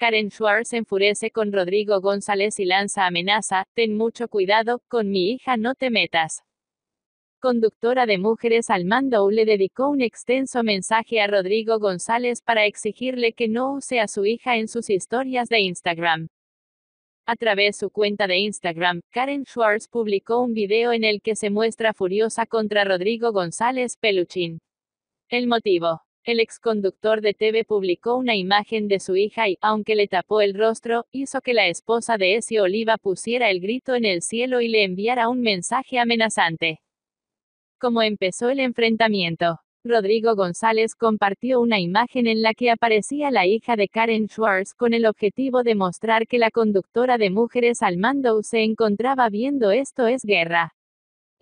Karen Schwartz enfurece con Rodrigo González y lanza amenaza, ten mucho cuidado, con mi hija no te metas. Conductora de Mujeres al Mando le dedicó un extenso mensaje a Rodrigo González para exigirle que no use a su hija en sus historias de Instagram. A través de su cuenta de Instagram, Karen Schwartz publicó un video en el que se muestra furiosa contra Rodrigo González Peluchín. El motivo. El exconductor de TV publicó una imagen de su hija y, aunque le tapó el rostro, hizo que la esposa de ese Oliva pusiera el grito en el cielo y le enviara un mensaje amenazante. Como empezó el enfrentamiento, Rodrigo González compartió una imagen en la que aparecía la hija de Karen Schwartz con el objetivo de mostrar que la conductora de mujeres al mando se encontraba viendo esto es guerra.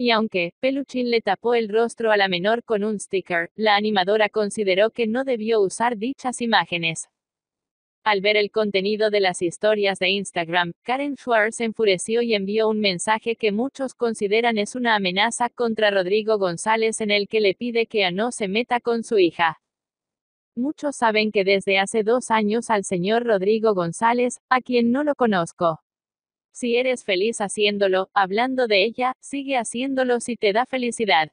Y aunque, Peluchín le tapó el rostro a la menor con un sticker, la animadora consideró que no debió usar dichas imágenes. Al ver el contenido de las historias de Instagram, Karen Schwartz enfureció y envió un mensaje que muchos consideran es una amenaza contra Rodrigo González en el que le pide que a no se meta con su hija. Muchos saben que desde hace dos años al señor Rodrigo González, a quien no lo conozco si eres feliz haciéndolo, hablando de ella, sigue haciéndolo si te da felicidad.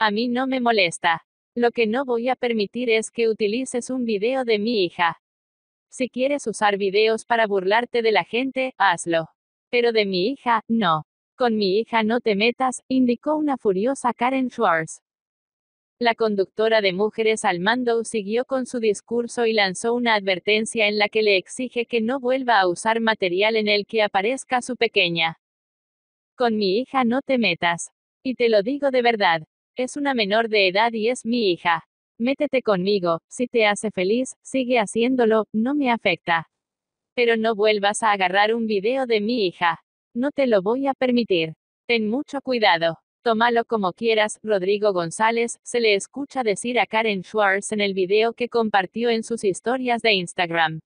A mí no me molesta. Lo que no voy a permitir es que utilices un video de mi hija. Si quieres usar videos para burlarte de la gente, hazlo. Pero de mi hija, no. Con mi hija no te metas, indicó una furiosa Karen Schwartz. La conductora de Mujeres al Mando siguió con su discurso y lanzó una advertencia en la que le exige que no vuelva a usar material en el que aparezca su pequeña. Con mi hija no te metas. Y te lo digo de verdad. Es una menor de edad y es mi hija. Métete conmigo, si te hace feliz, sigue haciéndolo, no me afecta. Pero no vuelvas a agarrar un video de mi hija. No te lo voy a permitir. Ten mucho cuidado. Tómalo como quieras, Rodrigo González, se le escucha decir a Karen Schwartz en el video que compartió en sus historias de Instagram.